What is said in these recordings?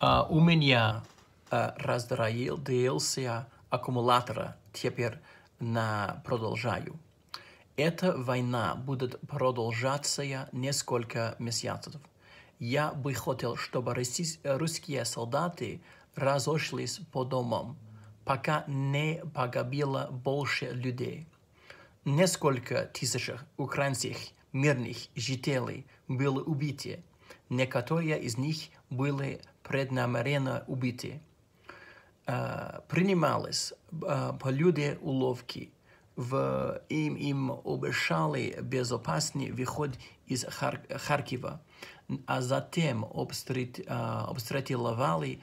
А, у меня а, разраился аккумулятор, теперь на продолжаю. Эта война будет продолжаться несколько месяцев. Я бы хотел, чтобы русские солдаты разошлись по домам, пока не погибло больше людей. Несколько тысяч украинских мирных жителей были убиты. Некоторые из них были преднамеренно убиты. Принимались по люди уловки. В им им обещали безопасный выход из Хар Харькова, а затем обстреливали,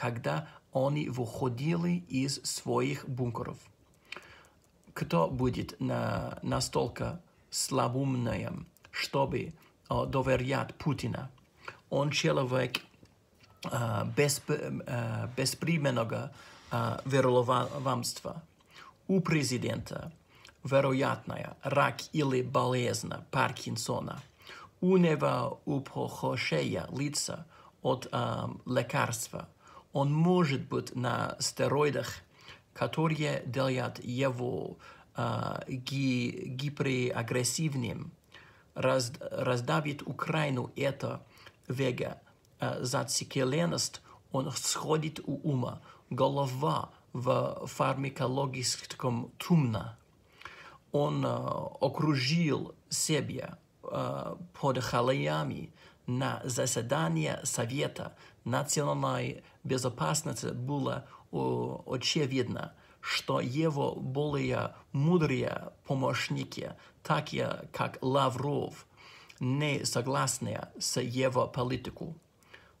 когда они выходили из своих бункеров. Кто будет на, настолько слабумным, чтобы доверять Путина? Он человек безп... беспременного вероломства. У президента вероятная рак или болезнь Паркинсона. У него упохошея лица от э, лекарства. Он может быть на стероидах, которые делают его э, ги, гиперагрессивным. Раз, раздавит Украину это вега Э, зацикленность, он сходит у ума. Голова в фармакологическом тумна. Он э, окружил себя э, под халаями на заседание Совета национальной безопасности было очевидно, что его более мудрые помощники, такие как Лавров, не согласны с его политикой.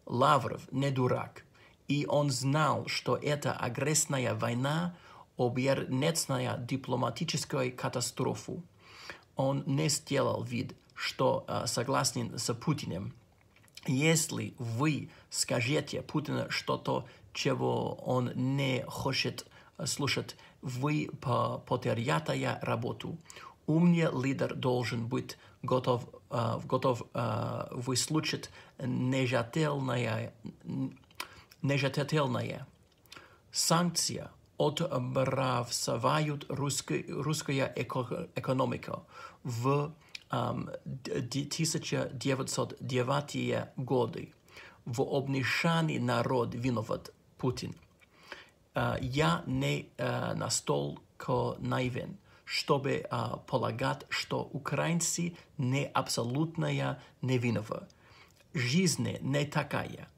Лавров не дурак, и он знал, что эта агрессная война обернется дипломатической катастрофу. Он не сделал вид, что э, согласен с Путиным. Если вы скажете Путину что-то, чего он не хочет э, слушать, вы потеряете работу умный лидер должен быть готов, э, готов э, выслушать нежелательное, нежелательное. Санкция отбрасывают русский, русская экономика. В um, эм, 1909 годы в обнищании народ виноват Путин. Uh, я не uh, э, настолько наивен чтобы а, полагать, что украинцы не абсолютная невинова. Жизнь не такая.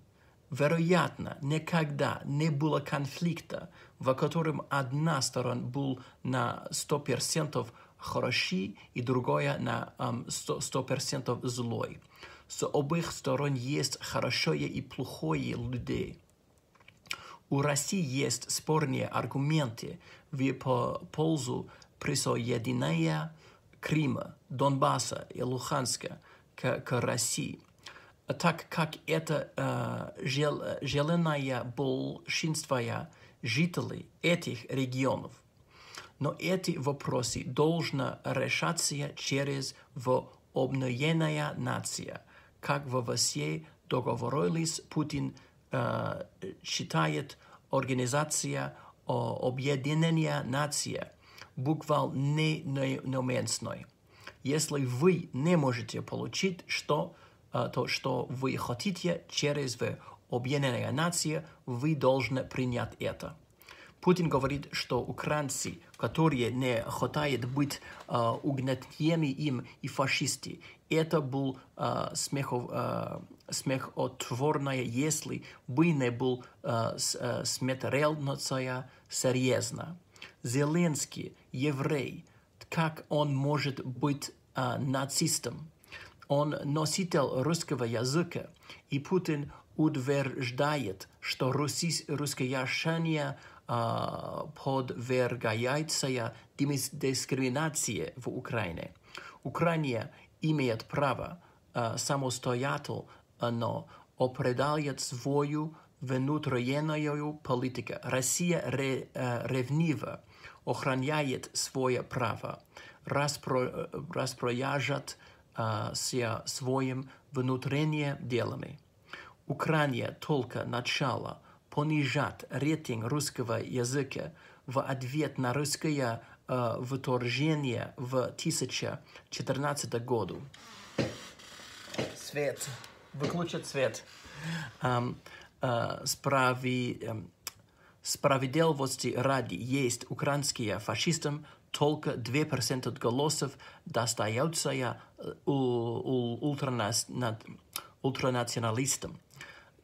Вероятно, никогда не было конфликта, в котором одна сторона была на 100% хороши и другая на um, 100% злой. С обеих сторон есть хорошие и плохие люди. У России есть спорные аргументы в пользу присоединения Крыма, Донбасса и Луханска к, к России, так как это э, жел, желанное большинство жителей этих регионов. Но эти вопросы должны решаться через обновленная нация, как во все договорились Путин э, считает Организация Объединения Наций – буквально не номенсной. Если вы не можете получить что, э, то, что вы хотите через вы, Объединенная нация, вы должны принять это. Путин говорит, что украинцы, которые не хотят быть э, угнетными им и фашисты, это был э, смехов, э, смехотворное, если бы не был э, э смертельно на серьезно. Зеленский, еврей, как он может быть а, нацистом? Он носитель русского языка, и Путин утверждает, что руси, русскоящение а, подвергается дискриминации в Украине. Украина имеет право а, самостоятельно определять свою внутриенную политику. Россия ре, э, ревниво охраняет свое право, распро, распоряжает э, своим внутренними делами. Украина только начала понижать рейтинг русского языка в ответ на русское э, вторжение в 2014 году. Свет. Выключить свет. Um, sprawi, э, эм, Справедливости ради есть украинские фашистам только 2% от голосов достаются э, у, ультранационалистам.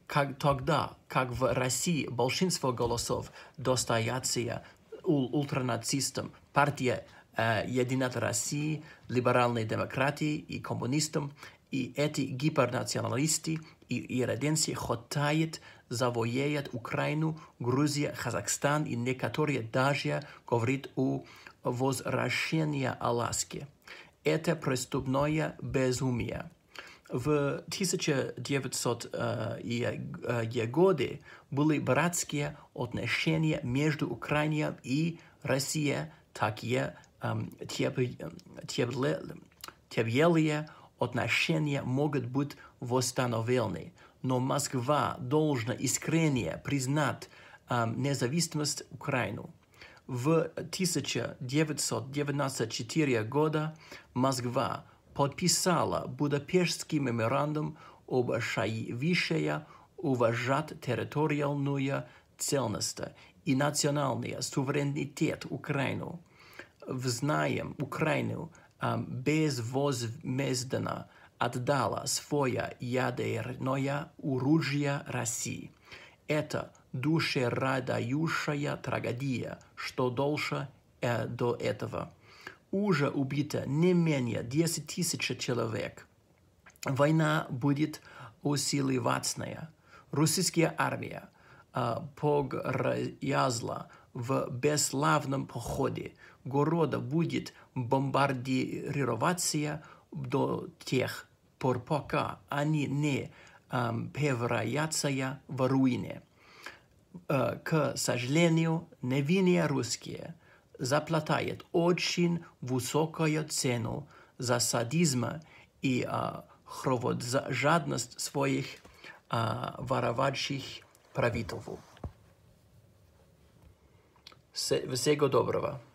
Как, тогда, как в России большинство голосов достается у ультранацистам, партия э, Единат России, либеральной демократии и коммунистам и эти гипернационалисты и ироденцы хотят завоевать Украину, Грузию, Казахстан и некоторые даже говорят о возвращении Аласки. Это преступное безумие. В 1900-е годы были братские отношения между Украиной и Россией, такие тяжелые отношения могут быть восстановлены, но Москва должна искренне признать э, независимость Украины. В 1994 года Москва подписала Будапештский меморандум об Шаивишея уважать территориальную целостность и национальный суверенитет Украины. Взнаем Украину – безвозмездно отдала свое ядерное оружие России. Это душерадающая трагедия, что дольше э, до этого. Уже убито не менее 10 тысяч человек. Война будет усиливаться. Российская армия э, погрязла в бесславном походе. Города будет бомбардировация до тех пор, пока они не эм, превращаются в руины. Э, к сожалению, невинные русские заплатают очень высокую цену за садизм и э, хровод за жадность своих э, воровавших правительств. Всего доброго!